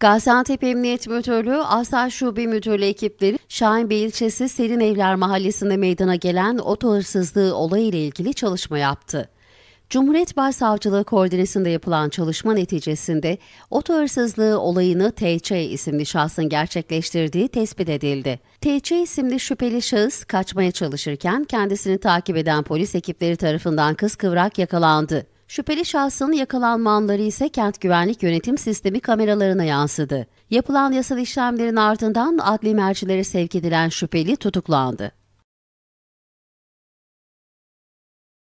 Gaziantep Emniyet Müdürlüğü Asal Şube Müdürlüğü ekipleri Şahinbey ilçesi Selim Evler Mahallesi'nde meydana gelen oto hırsızlığı olayı ile ilgili çalışma yaptı. Cumhuriyet Başsavcılığı koordinesinde yapılan çalışma neticesinde oto hırsızlığı olayını TC isimli şahsın gerçekleştirdiği tespit edildi. TC isimli şüpheli şahıs kaçmaya çalışırken kendisini takip eden polis ekipleri tarafından kıskıvrak yakalandı. Şüpheli şahsın yakalanma anları ise kent güvenlik yönetim sistemi kameralarına yansıdı. Yapılan yasal işlemlerin ardından adli mercilere sevk edilen şüpheli tutuklandı.